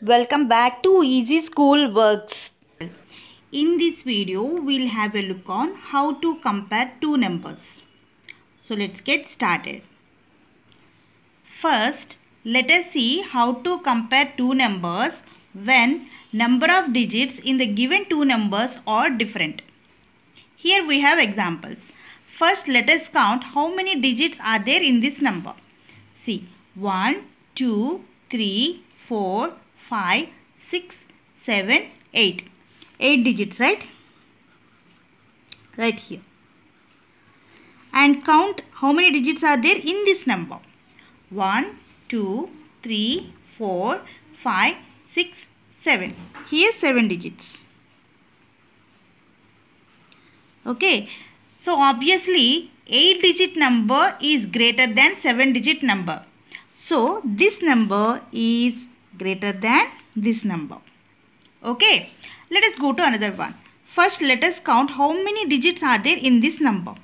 Welcome back to Easy School Works. In this video, we'll have a look on how to compare two numbers. So let's get started. First, let us see how to compare two numbers when number of digits in the given two numbers are different. Here we have examples. First, let us count how many digits are there in this number. See, 1, 2, 3, 4, 5, 6, 7, 8. 8 digits, right? Right here. And count how many digits are there in this number. 1, 2, 3, 4, 5, 6, 7. Here 7 digits. Okay. So obviously 8 digit number is greater than 7 digit number. So this number is greater than this number. Okay, let us go to another one. First, let us count how many digits are there in this number.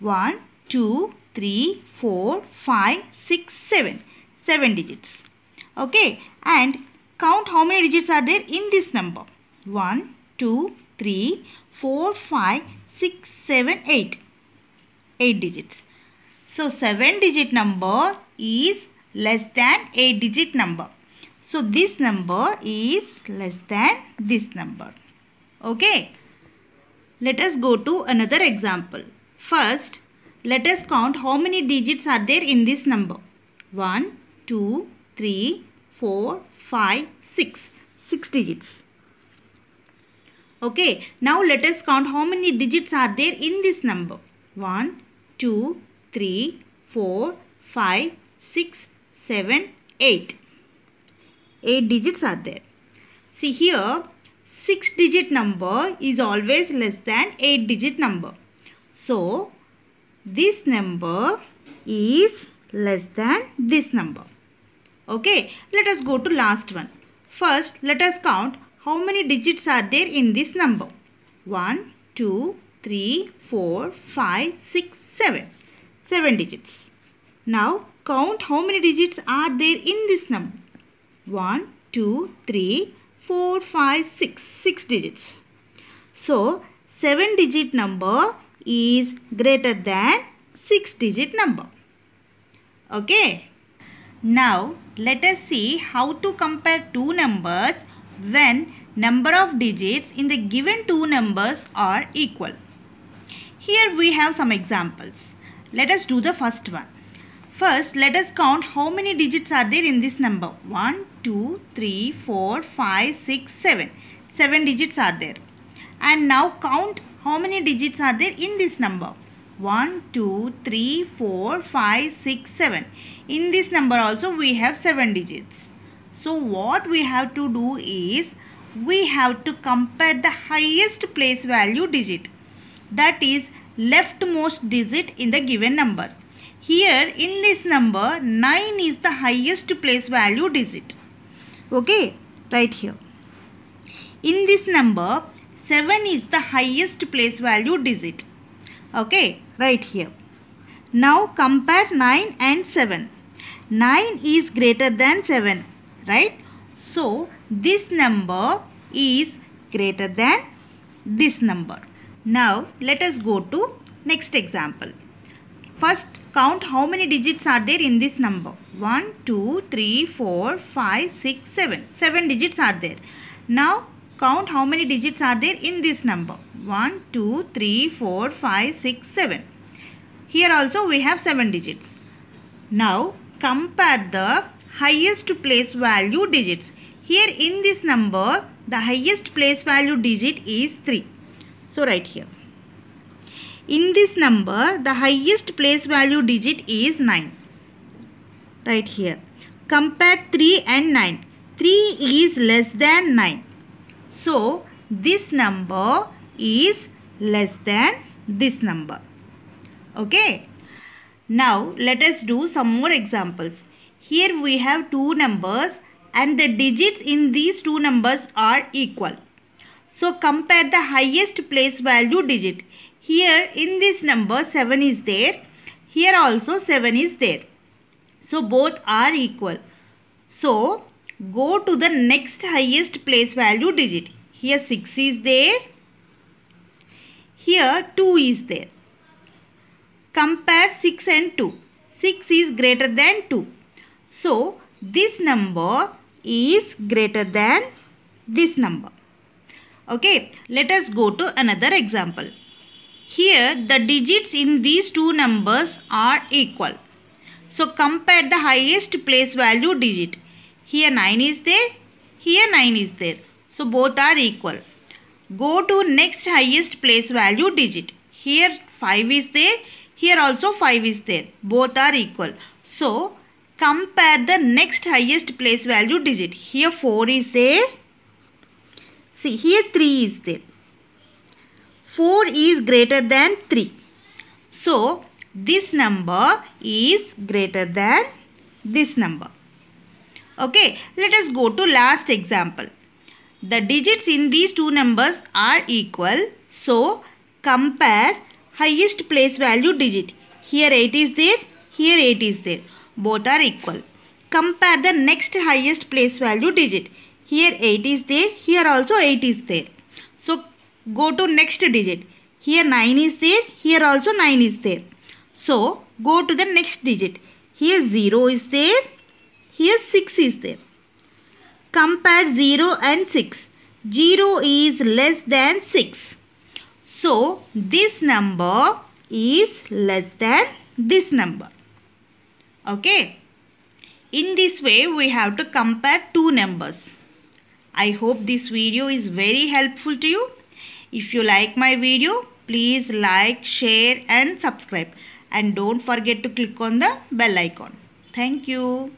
1, 2, 3, 4, 5, 6, 7. 7 digits. Okay, and count how many digits are there in this number. 1, 2, 3, 4, 5, 6, 7, 8. 8 digits. So, 7 digit number is less than 8 digit number. So this number is less than this number. Okay. Let us go to another example. First, let us count how many digits are there in this number. 1, 2, 3, 4, 5, 6. 6 digits. Okay, now let us count how many digits are there in this number. 1, 2, 3, 4, 5, 6, 7, 8. 8 digits are there. See here 6 digit number is always less than 8 digit number. So this number is less than this number. Okay, let us go to last one. First, let us count how many digits are there in this number. 1, 2, 3, 4, 5, 6, 7. 7 digits. Now, count how many digits are there in this number. 1, 2, 3, 4, 5, 6. 6 digits. So, 7 digit number is greater than 6 digit number. Okay. Now, let us see how to compare two numbers when number of digits in the given two numbers are equal. Here we have some examples. Let us do the first one. First, let us count how many digits are there in this number. 1, 2, 3, 4, 5, 6, 7. 7 digits are there. And now count how many digits are there in this number. 1, 2, 3, 4, 5, 6, 7. In this number also we have 7 digits. So what we have to do is we have to compare the highest place value digit that is leftmost digit in the given number. Here in this number 9 is the highest place value digit okay right here in this number 7 is the highest place value digit okay right here now compare 9 and 7 9 is greater than 7 right so this number is greater than this number now let us go to next example First, count how many digits are there in this number. 1, 2, 3, 4, 5, 6, 7. 7 digits are there. Now, count how many digits are there in this number. 1, 2, 3, 4, 5, 6, 7. Here also we have 7 digits. Now, compare the highest place value digits. Here in this number, the highest place value digit is 3. So, right here. In this number, the highest place value digit is 9. Right here. Compare 3 and 9. 3 is less than 9. So, this number is less than this number. Okay. Now, let us do some more examples. Here we have two numbers and the digits in these two numbers are equal. So, compare the highest place value digit. Here in this number 7 is there. Here also 7 is there. So both are equal. So go to the next highest place value digit. Here 6 is there. Here 2 is there. Compare 6 and 2. 6 is greater than 2. So this number is greater than this number. Okay, let us go to another example. Here the digits in these two numbers are equal. So compare the highest place value digit. Here 9 is there, here 9 is there. So both are equal. Go to next highest place value digit. Here 5 is there, here also 5 is there. Both are equal. So compare the next highest place value digit. Here 4 is there. See here 3 is there. 4 is greater than 3. So, this number is greater than this number. Okay, let us go to last example. The digits in these two numbers are equal. So, compare highest place value digit. Here 8 is there, here 8 is there. Both are equal. Compare the next highest place value digit. Here 8 is there, here also 8 is there. Go to next digit. Here 9 is there. Here also 9 is there. So, go to the next digit. Here 0 is there. Here 6 is there. Compare 0 and 6. 0 is less than 6. So, this number is less than this number. Okay. In this way, we have to compare two numbers. I hope this video is very helpful to you. If you like my video, please like, share and subscribe. And don't forget to click on the bell icon. Thank you.